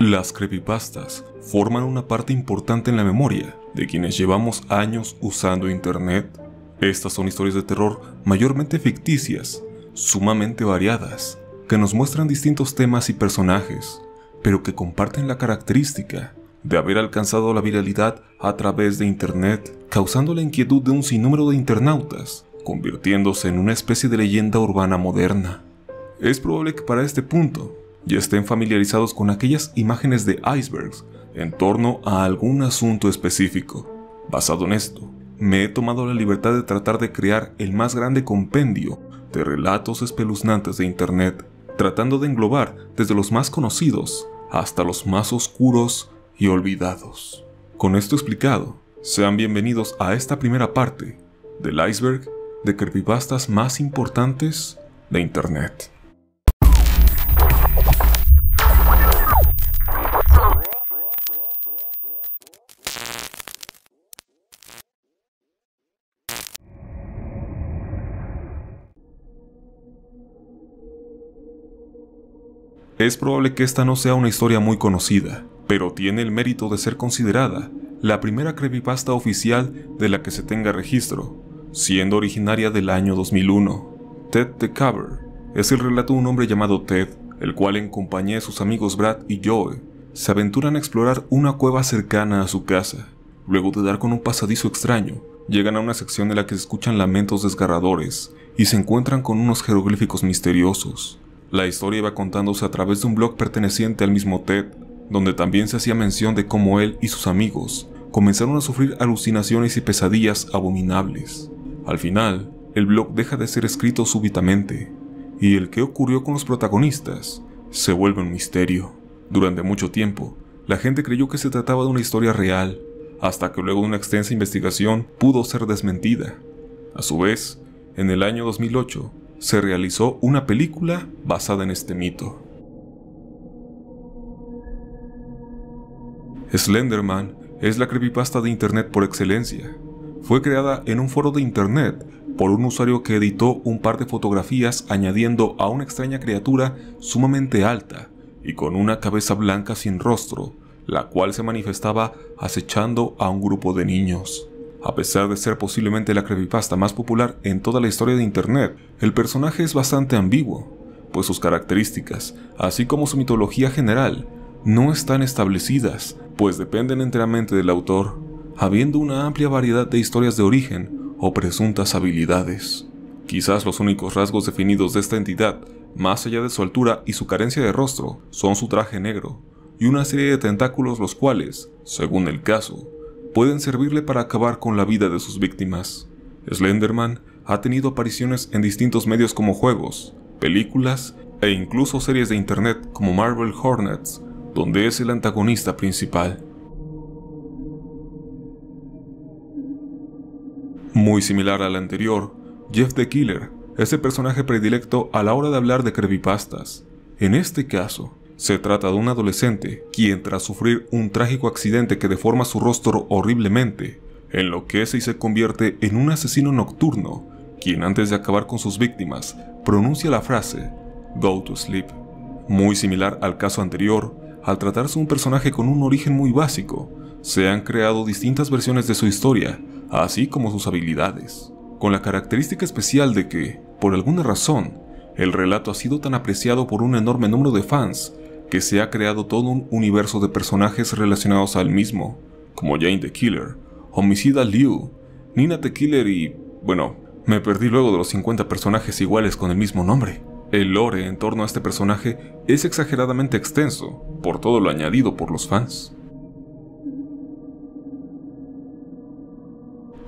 Las creepypastas forman una parte importante en la memoria de quienes llevamos años usando Internet. Estas son historias de terror mayormente ficticias, sumamente variadas, que nos muestran distintos temas y personajes, pero que comparten la característica de haber alcanzado la viralidad a través de Internet, causando la inquietud de un sinnúmero de internautas, convirtiéndose en una especie de leyenda urbana moderna. Es probable que para este punto y estén familiarizados con aquellas imágenes de icebergs en torno a algún asunto específico. Basado en esto, me he tomado la libertad de tratar de crear el más grande compendio de relatos espeluznantes de Internet, tratando de englobar desde los más conocidos hasta los más oscuros y olvidados. Con esto explicado, sean bienvenidos a esta primera parte del iceberg de creepypastas más importantes de Internet. Es probable que esta no sea una historia muy conocida, pero tiene el mérito de ser considerada la primera creepypasta oficial de la que se tenga registro, siendo originaria del año 2001. Ted the Cover es el relato de un hombre llamado Ted, el cual en compañía de sus amigos Brad y Joe, se aventuran a explorar una cueva cercana a su casa. Luego de dar con un pasadizo extraño, llegan a una sección en la que se escuchan lamentos desgarradores y se encuentran con unos jeroglíficos misteriosos. La historia iba contándose a través de un blog perteneciente al mismo Ted, donde también se hacía mención de cómo él y sus amigos comenzaron a sufrir alucinaciones y pesadillas abominables. Al final, el blog deja de ser escrito súbitamente, y el que ocurrió con los protagonistas se vuelve un misterio. Durante mucho tiempo, la gente creyó que se trataba de una historia real, hasta que luego de una extensa investigación pudo ser desmentida. A su vez, en el año 2008, se realizó una película basada en este mito. Slenderman es la creepypasta de Internet por excelencia. Fue creada en un foro de Internet por un usuario que editó un par de fotografías añadiendo a una extraña criatura sumamente alta y con una cabeza blanca sin rostro, la cual se manifestaba acechando a un grupo de niños. A pesar de ser posiblemente la creepypasta más popular en toda la historia de Internet, el personaje es bastante ambiguo, pues sus características, así como su mitología general, no están establecidas, pues dependen enteramente del autor, habiendo una amplia variedad de historias de origen o presuntas habilidades. Quizás los únicos rasgos definidos de esta entidad, más allá de su altura y su carencia de rostro, son su traje negro y una serie de tentáculos los cuales, según el caso, pueden servirle para acabar con la vida de sus víctimas. Slenderman ha tenido apariciones en distintos medios como juegos, películas e incluso series de internet como Marvel Hornets, donde es el antagonista principal. Muy similar al anterior, Jeff the Killer es el personaje predilecto a la hora de hablar de creepypastas. En este caso, se trata de un adolescente, quien tras sufrir un trágico accidente que deforma su rostro horriblemente, enloquece y se convierte en un asesino nocturno, quien antes de acabar con sus víctimas, pronuncia la frase, Go to sleep. Muy similar al caso anterior, al tratarse un personaje con un origen muy básico, se han creado distintas versiones de su historia, así como sus habilidades, con la característica especial de que, por alguna razón, el relato ha sido tan apreciado por un enorme número de fans que se ha creado todo un universo de personajes relacionados al mismo, como Jane the Killer, Homicida Liu, Nina the Killer y... bueno, me perdí luego de los 50 personajes iguales con el mismo nombre. El lore en torno a este personaje es exageradamente extenso, por todo lo añadido por los fans.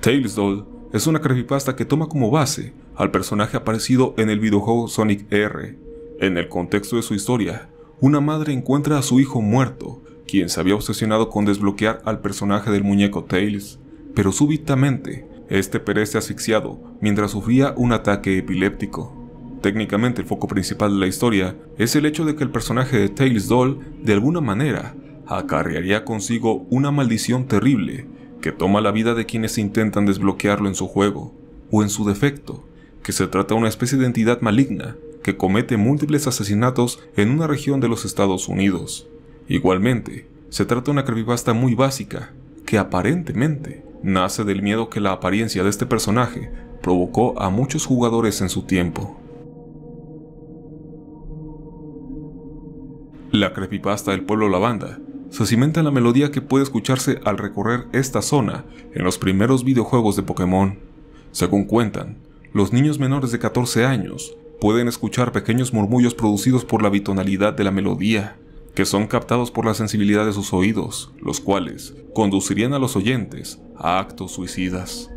Tales Doll es una creepypasta que toma como base al personaje aparecido en el videojuego Sonic R, en el contexto de su historia, una madre encuentra a su hijo muerto, quien se había obsesionado con desbloquear al personaje del muñeco Tails, pero súbitamente, este perece asfixiado mientras sufría un ataque epiléptico. Técnicamente el foco principal de la historia es el hecho de que el personaje de Tails Doll, de alguna manera, acarrearía consigo una maldición terrible que toma la vida de quienes intentan desbloquearlo en su juego, o en su defecto, que se trata de una especie de entidad maligna que comete múltiples asesinatos en una región de los Estados Unidos. Igualmente, se trata de una creepypasta muy básica, que aparentemente nace del miedo que la apariencia de este personaje provocó a muchos jugadores en su tiempo. La creepypasta del pueblo Lavanda se cimenta en la melodía que puede escucharse al recorrer esta zona en los primeros videojuegos de Pokémon. Según cuentan, los niños menores de 14 años pueden escuchar pequeños murmullos producidos por la bitonalidad de la melodía, que son captados por la sensibilidad de sus oídos, los cuales conducirían a los oyentes a actos suicidas.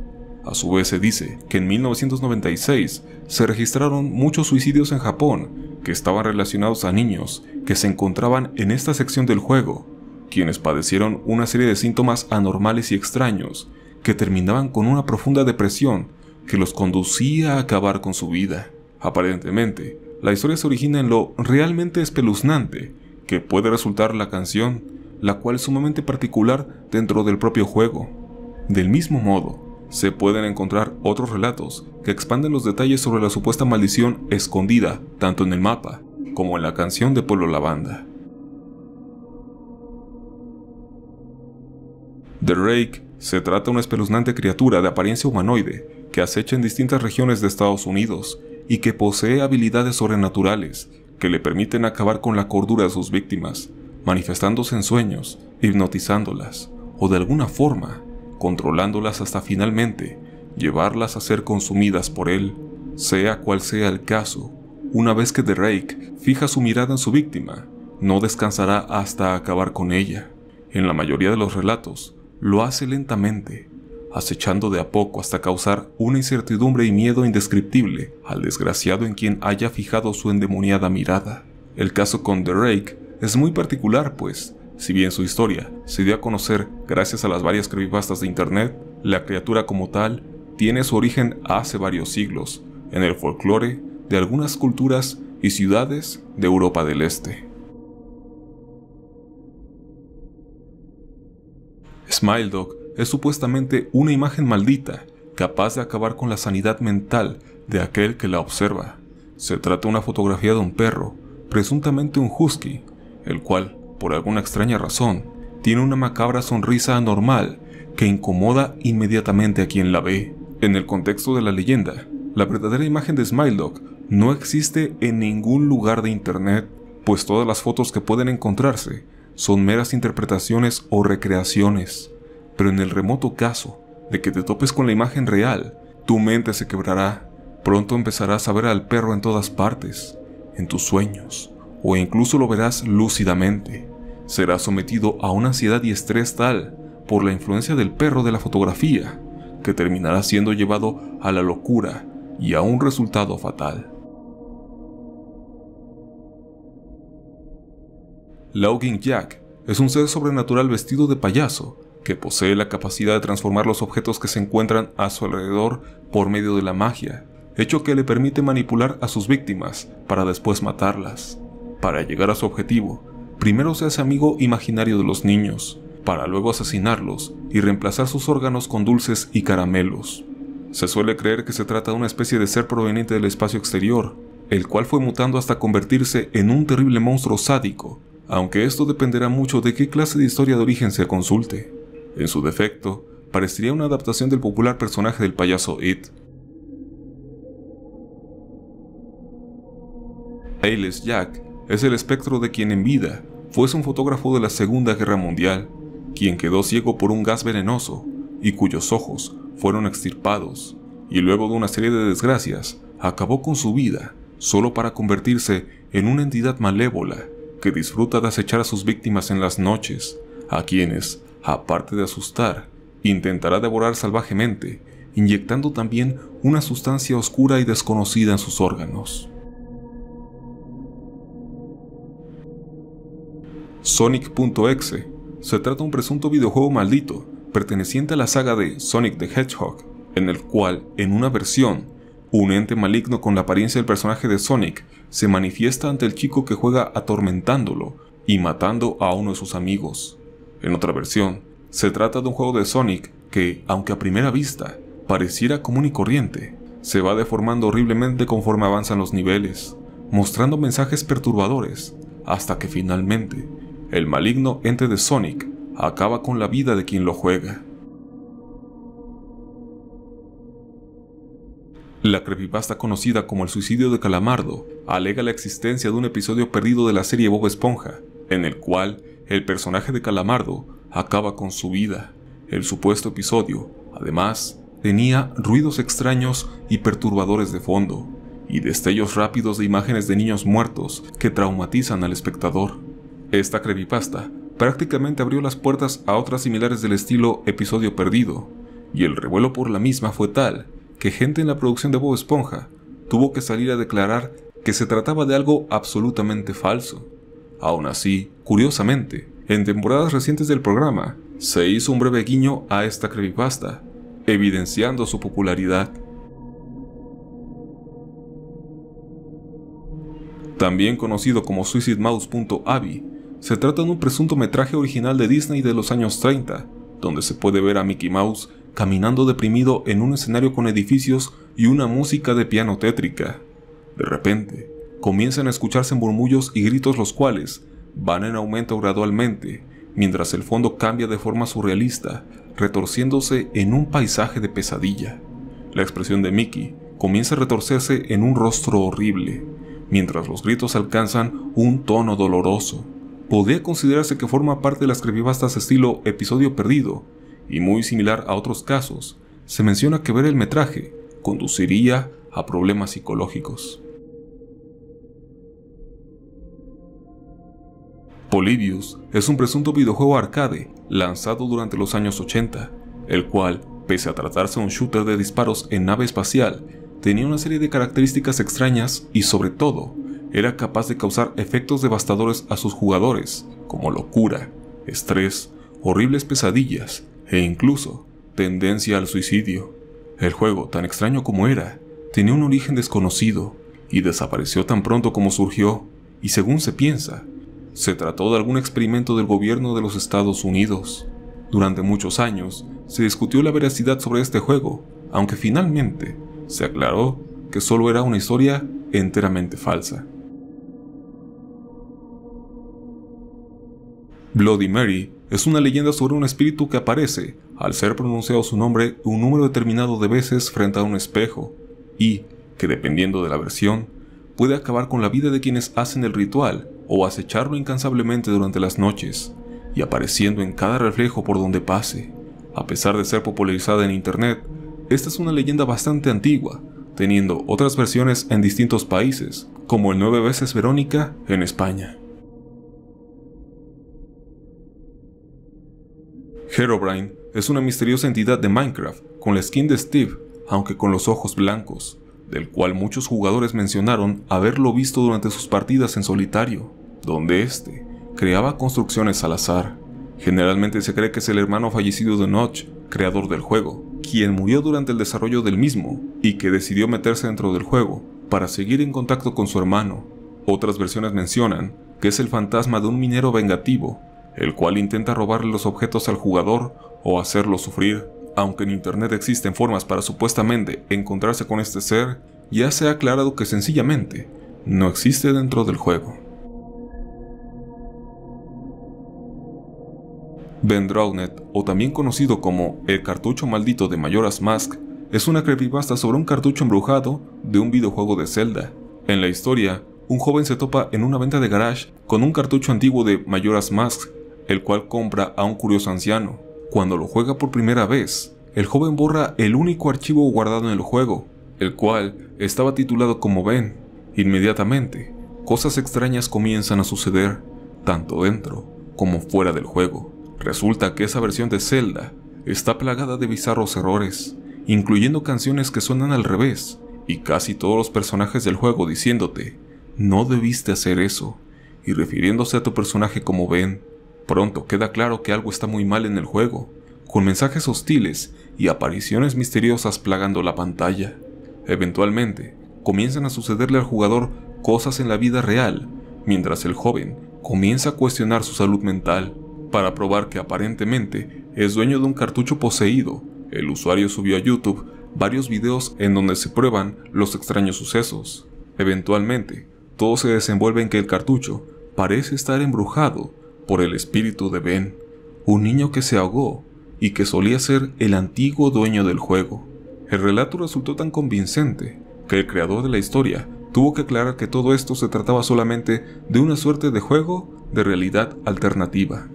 A su vez se dice que en 1996 se registraron muchos suicidios en Japón que estaban relacionados a niños que se encontraban en esta sección del juego, quienes padecieron una serie de síntomas anormales y extraños que terminaban con una profunda depresión que los conducía a acabar con su vida. Aparentemente, la historia se origina en lo realmente espeluznante que puede resultar la canción, la cual es sumamente particular dentro del propio juego. Del mismo modo, se pueden encontrar otros relatos que expanden los detalles sobre la supuesta maldición escondida tanto en el mapa como en la canción de Pueblo Lavanda. The Rake se trata de una espeluznante criatura de apariencia humanoide que acecha en distintas regiones de Estados Unidos y que posee habilidades sobrenaturales que le permiten acabar con la cordura de sus víctimas, manifestándose en sueños, hipnotizándolas o de alguna forma controlándolas hasta finalmente llevarlas a ser consumidas por él, sea cual sea el caso. Una vez que The Rake fija su mirada en su víctima, no descansará hasta acabar con ella. En la mayoría de los relatos, lo hace lentamente, acechando de a poco hasta causar una incertidumbre y miedo indescriptible al desgraciado en quien haya fijado su endemoniada mirada. El caso con The Rake es muy particular, pues, si bien su historia se dio a conocer gracias a las varias creepypastas de internet, la criatura como tal tiene su origen hace varios siglos en el folclore de algunas culturas y ciudades de Europa del Este. Smile Dog es supuestamente una imagen maldita, capaz de acabar con la sanidad mental de aquel que la observa. Se trata de una fotografía de un perro, presuntamente un husky, el cual, por alguna extraña razón, tiene una macabra sonrisa anormal que incomoda inmediatamente a quien la ve. En el contexto de la leyenda, la verdadera imagen de Smile no existe en ningún lugar de internet, pues todas las fotos que pueden encontrarse son meras interpretaciones o recreaciones pero en el remoto caso de que te topes con la imagen real, tu mente se quebrará. Pronto empezarás a ver al perro en todas partes, en tus sueños, o incluso lo verás lúcidamente. Serás sometido a una ansiedad y estrés tal por la influencia del perro de la fotografía, que terminará siendo llevado a la locura y a un resultado fatal. Logging Jack es un ser sobrenatural vestido de payaso que posee la capacidad de transformar los objetos que se encuentran a su alrededor por medio de la magia, hecho que le permite manipular a sus víctimas para después matarlas. Para llegar a su objetivo, primero se hace amigo imaginario de los niños, para luego asesinarlos y reemplazar sus órganos con dulces y caramelos. Se suele creer que se trata de una especie de ser proveniente del espacio exterior, el cual fue mutando hasta convertirse en un terrible monstruo sádico, aunque esto dependerá mucho de qué clase de historia de origen se consulte. En su defecto, parecería una adaptación del popular personaje del payaso It. Ailes Jack es el espectro de quien en vida fuese un fotógrafo de la Segunda Guerra Mundial, quien quedó ciego por un gas venenoso y cuyos ojos fueron extirpados, y luego de una serie de desgracias acabó con su vida solo para convertirse en una entidad malévola que disfruta de acechar a sus víctimas en las noches, a quienes aparte de asustar, intentará devorar salvajemente, inyectando también una sustancia oscura y desconocida en sus órganos. Sonic.exe se trata de un presunto videojuego maldito perteneciente a la saga de Sonic the Hedgehog, en el cual, en una versión, un ente maligno con la apariencia del personaje de Sonic se manifiesta ante el chico que juega atormentándolo y matando a uno de sus amigos. En otra versión, se trata de un juego de Sonic que, aunque a primera vista pareciera común y corriente, se va deformando horriblemente conforme avanzan los niveles, mostrando mensajes perturbadores, hasta que finalmente el maligno ente de Sonic acaba con la vida de quien lo juega. La creepypasta conocida como el suicidio de Calamardo alega la existencia de un episodio perdido de la serie Bob Esponja, en el cual el personaje de Calamardo acaba con su vida. El supuesto episodio, además, tenía ruidos extraños y perturbadores de fondo, y destellos rápidos de imágenes de niños muertos que traumatizan al espectador. Esta creepypasta prácticamente abrió las puertas a otras similares del estilo episodio perdido, y el revuelo por la misma fue tal que gente en la producción de Bob Esponja tuvo que salir a declarar que se trataba de algo absolutamente falso. Aún así, curiosamente, en temporadas recientes del programa, se hizo un breve guiño a esta creepypasta, evidenciando su popularidad. También conocido como SuicideMouse.avi, se trata de un presunto metraje original de Disney de los años 30, donde se puede ver a Mickey Mouse caminando deprimido en un escenario con edificios y una música de piano tétrica. De repente, comienzan a escucharse murmullos y gritos los cuales van en aumento gradualmente, mientras el fondo cambia de forma surrealista, retorciéndose en un paisaje de pesadilla. La expresión de Mickey comienza a retorcerse en un rostro horrible, mientras los gritos alcanzan un tono doloroso. Podría considerarse que forma parte de las ese estilo episodio perdido, y muy similar a otros casos, se menciona que ver el metraje conduciría a problemas psicológicos. Polybius es un presunto videojuego arcade lanzado durante los años 80, el cual, pese a tratarse de un shooter de disparos en nave espacial, tenía una serie de características extrañas y sobre todo, era capaz de causar efectos devastadores a sus jugadores, como locura, estrés, horribles pesadillas e incluso tendencia al suicidio. El juego, tan extraño como era, tenía un origen desconocido y desapareció tan pronto como surgió, y según se piensa, se trató de algún experimento del gobierno de los Estados Unidos. Durante muchos años se discutió la veracidad sobre este juego, aunque finalmente se aclaró que solo era una historia enteramente falsa. Bloody Mary es una leyenda sobre un espíritu que aparece al ser pronunciado su nombre un número determinado de veces frente a un espejo y que, dependiendo de la versión, puede acabar con la vida de quienes hacen el ritual o acecharlo incansablemente durante las noches y apareciendo en cada reflejo por donde pase. A pesar de ser popularizada en Internet, esta es una leyenda bastante antigua, teniendo otras versiones en distintos países, como el nueve veces Verónica en España. Herobrine es una misteriosa entidad de Minecraft con la skin de Steve, aunque con los ojos blancos, del cual muchos jugadores mencionaron haberlo visto durante sus partidas en solitario donde este, creaba construcciones al azar. Generalmente se cree que es el hermano fallecido de Notch, creador del juego, quien murió durante el desarrollo del mismo y que decidió meterse dentro del juego para seguir en contacto con su hermano. Otras versiones mencionan que es el fantasma de un minero vengativo, el cual intenta robarle los objetos al jugador o hacerlo sufrir. Aunque en internet existen formas para supuestamente encontrarse con este ser, ya se ha aclarado que sencillamente no existe dentro del juego. Ben Drowned, o también conocido como El cartucho maldito de Mayoras Mask, es una creepypasta sobre un cartucho embrujado de un videojuego de Zelda. En la historia, un joven se topa en una venta de garage con un cartucho antiguo de Mayoras Mask, el cual compra a un curioso anciano. Cuando lo juega por primera vez, el joven borra el único archivo guardado en el juego, el cual estaba titulado como Ben. Inmediatamente, cosas extrañas comienzan a suceder, tanto dentro como fuera del juego. Resulta que esa versión de Zelda está plagada de bizarros errores, incluyendo canciones que suenan al revés y casi todos los personajes del juego diciéndote, no debiste hacer eso, y refiriéndose a tu personaje como Ben. Pronto queda claro que algo está muy mal en el juego, con mensajes hostiles y apariciones misteriosas plagando la pantalla. Eventualmente, comienzan a sucederle al jugador cosas en la vida real, mientras el joven comienza a cuestionar su salud mental. Para probar que aparentemente es dueño de un cartucho poseído, el usuario subió a YouTube varios videos en donde se prueban los extraños sucesos. Eventualmente, todo se desenvuelve en que el cartucho parece estar embrujado por el espíritu de Ben, un niño que se ahogó y que solía ser el antiguo dueño del juego. El relato resultó tan convincente que el creador de la historia tuvo que aclarar que todo esto se trataba solamente de una suerte de juego de realidad alternativa.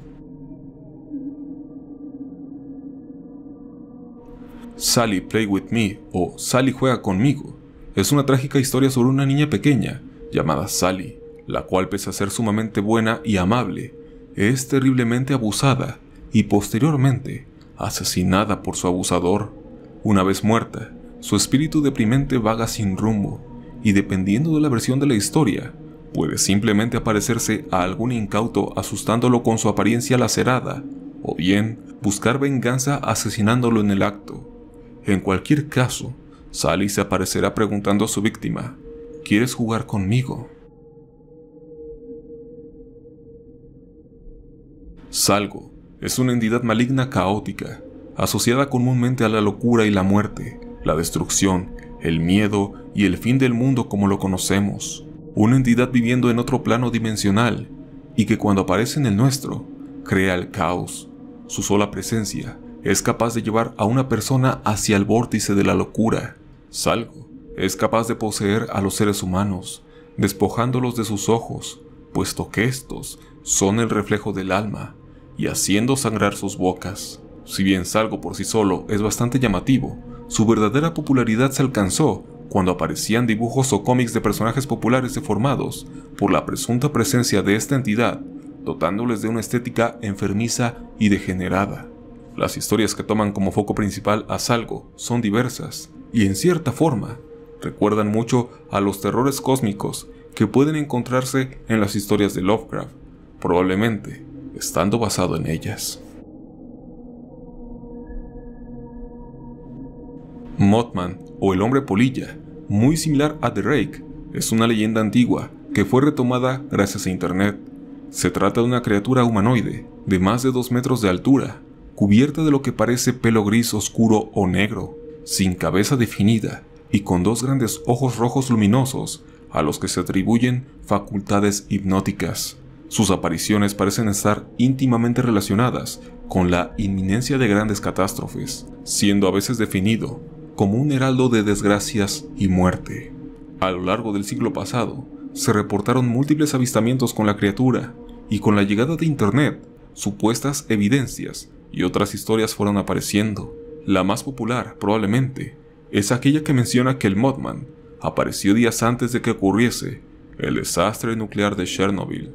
Sally Play With Me o Sally Juega conmigo es una trágica historia sobre una niña pequeña llamada Sally, la cual pese a ser sumamente buena y amable, es terriblemente abusada y posteriormente asesinada por su abusador. Una vez muerta, su espíritu deprimente vaga sin rumbo y dependiendo de la versión de la historia, puede simplemente aparecerse a algún incauto asustándolo con su apariencia lacerada, o bien buscar venganza asesinándolo en el acto. En cualquier caso, Sally se aparecerá preguntando a su víctima, ¿quieres jugar conmigo? Salgo es una entidad maligna caótica, asociada comúnmente a la locura y la muerte, la destrucción, el miedo y el fin del mundo como lo conocemos. Una entidad viviendo en otro plano dimensional y que cuando aparece en el nuestro, crea el caos. Su sola presencia es capaz de llevar a una persona hacia el vórtice de la locura. Salgo es capaz de poseer a los seres humanos, despojándolos de sus ojos, puesto que estos son el reflejo del alma, y haciendo sangrar sus bocas. Si bien Salgo por sí solo es bastante llamativo, su verdadera popularidad se alcanzó cuando aparecían dibujos o cómics de personajes populares deformados por la presunta presencia de esta entidad, dotándoles de una estética enfermiza y degenerada. Las historias que toman como foco principal a Salgo son diversas y en cierta forma recuerdan mucho a los terrores cósmicos que pueden encontrarse en las historias de Lovecraft, probablemente estando basado en ellas. Mothman o el hombre polilla, muy similar a The Rake, es una leyenda antigua que fue retomada gracias a Internet. Se trata de una criatura humanoide de más de 2 metros de altura cubierta de lo que parece pelo gris oscuro o negro, sin cabeza definida y con dos grandes ojos rojos luminosos a los que se atribuyen facultades hipnóticas. Sus apariciones parecen estar íntimamente relacionadas con la inminencia de grandes catástrofes, siendo a veces definido como un heraldo de desgracias y muerte. A lo largo del siglo pasado, se reportaron múltiples avistamientos con la criatura, y con la llegada de Internet, supuestas evidencias y otras historias fueron apareciendo. La más popular, probablemente, es aquella que menciona que el Modman apareció días antes de que ocurriese el desastre nuclear de Chernobyl.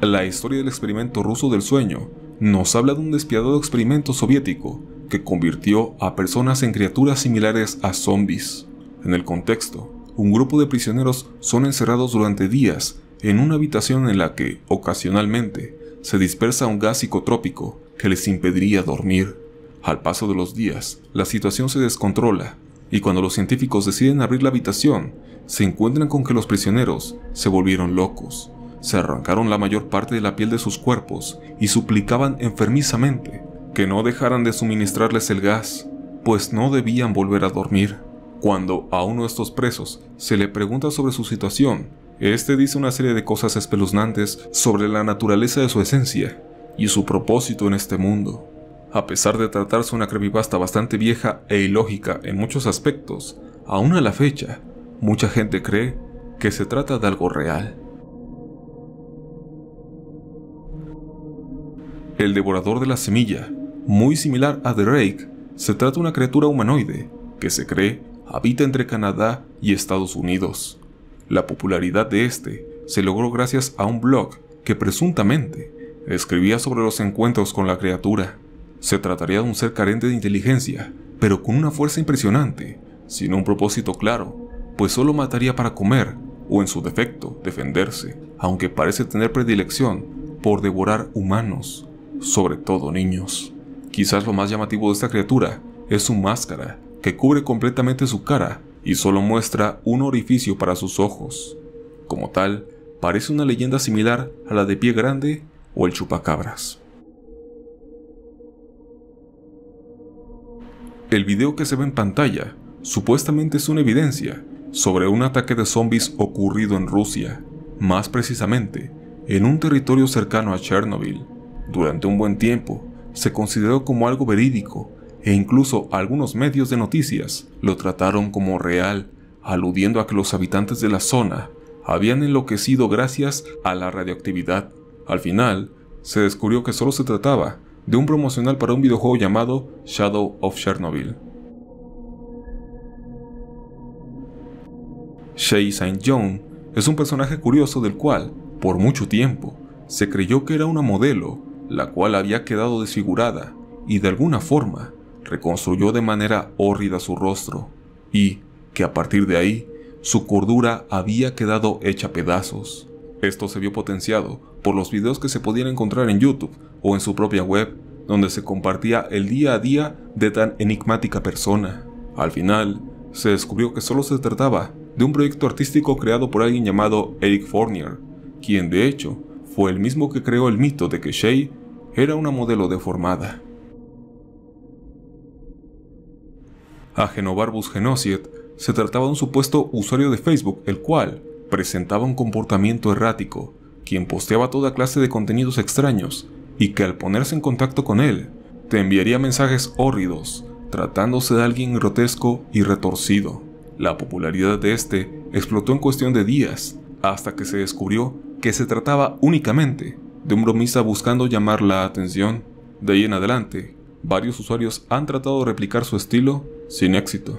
La historia del experimento ruso del sueño nos habla de un despiadado experimento soviético que convirtió a personas en criaturas similares a zombies. En el contexto, un grupo de prisioneros son encerrados durante días en una habitación en la que, ocasionalmente, se dispersa un gas psicotrópico que les impediría dormir. Al paso de los días, la situación se descontrola y cuando los científicos deciden abrir la habitación, se encuentran con que los prisioneros se volvieron locos. Se arrancaron la mayor parte de la piel de sus cuerpos y suplicaban enfermizamente que no dejaran de suministrarles el gas, pues no debían volver a dormir. Cuando a uno de estos presos se le pregunta sobre su situación, este dice una serie de cosas espeluznantes sobre la naturaleza de su esencia y su propósito en este mundo. A pesar de tratarse una creepypasta bastante vieja e ilógica en muchos aspectos, aún a la fecha, mucha gente cree que se trata de algo real. El devorador de la semilla, muy similar a The Rake, se trata de una criatura humanoide que se cree habita entre Canadá y Estados Unidos. La popularidad de este se logró gracias a un blog que presuntamente escribía sobre los encuentros con la criatura. Se trataría de un ser carente de inteligencia, pero con una fuerza impresionante, sin un propósito claro, pues solo mataría para comer o en su defecto defenderse, aunque parece tener predilección por devorar humanos, sobre todo niños. Quizás lo más llamativo de esta criatura es su máscara, que cubre completamente su cara y solo muestra un orificio para sus ojos. Como tal, parece una leyenda similar a la de Pie Grande o el Chupacabras. El video que se ve en pantalla supuestamente es una evidencia sobre un ataque de zombies ocurrido en Rusia, más precisamente en un territorio cercano a Chernobyl. Durante un buen tiempo, se consideró como algo verídico e incluso algunos medios de noticias lo trataron como real, aludiendo a que los habitantes de la zona habían enloquecido gracias a la radioactividad. Al final, se descubrió que solo se trataba de un promocional para un videojuego llamado Shadow of Chernobyl. Shay St. John es un personaje curioso del cual, por mucho tiempo, se creyó que era una modelo, la cual había quedado desfigurada y de alguna forma reconstruyó de manera hórrida su rostro y que a partir de ahí su cordura había quedado hecha pedazos. Esto se vio potenciado por los videos que se podían encontrar en YouTube o en su propia web, donde se compartía el día a día de tan enigmática persona. Al final, se descubrió que solo se trataba de un proyecto artístico creado por alguien llamado Eric Fournier, quien de hecho fue el mismo que creó el mito de que Shay era una modelo deformada. A Genovarbus Genosiet se trataba de un supuesto usuario de Facebook, el cual presentaba un comportamiento errático, quien posteaba toda clase de contenidos extraños, y que al ponerse en contacto con él, te enviaría mensajes hórridos, tratándose de alguien grotesco y retorcido. La popularidad de este explotó en cuestión de días, hasta que se descubrió que se trataba únicamente de un bromista buscando llamar la atención. De ahí en adelante, varios usuarios han tratado de replicar su estilo sin éxito.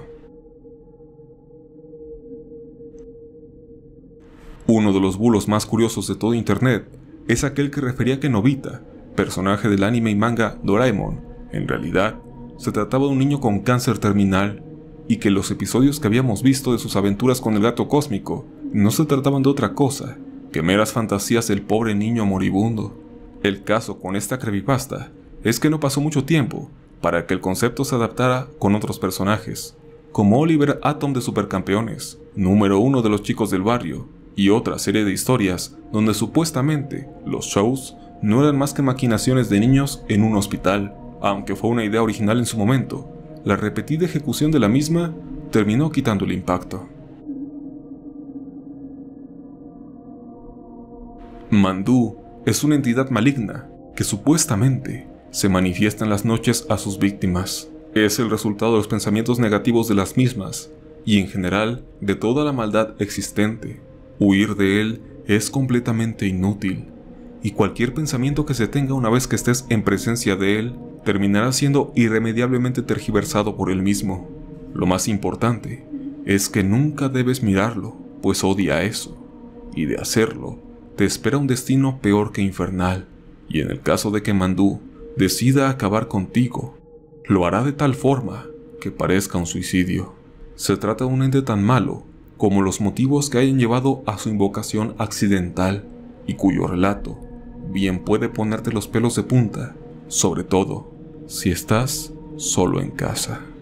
Uno de los bulos más curiosos de todo Internet es aquel que refería que Novita, personaje del anime y manga Doraemon, en realidad se trataba de un niño con cáncer terminal y que los episodios que habíamos visto de sus aventuras con el gato cósmico no se trataban de otra cosa que meras fantasías del pobre niño moribundo. El caso con esta crevipasta es que no pasó mucho tiempo para que el concepto se adaptara con otros personajes, como Oliver Atom de Supercampeones, número uno de los chicos del barrio, y otra serie de historias donde supuestamente los shows no eran más que maquinaciones de niños en un hospital, aunque fue una idea original en su momento. La repetida ejecución de la misma terminó quitando el impacto. Mandú es una entidad maligna que supuestamente se manifiesta en las noches a sus víctimas. Es el resultado de los pensamientos negativos de las mismas y en general de toda la maldad existente. Huir de él es completamente inútil y cualquier pensamiento que se tenga una vez que estés en presencia de él terminará siendo irremediablemente tergiversado por él mismo. Lo más importante es que nunca debes mirarlo, pues odia eso, y de hacerlo, te espera un destino peor que infernal, y en el caso de que Mandú decida acabar contigo, lo hará de tal forma que parezca un suicidio. Se trata de un ente tan malo como los motivos que hayan llevado a su invocación accidental y cuyo relato bien puede ponerte los pelos de punta, sobre todo si estás solo en casa.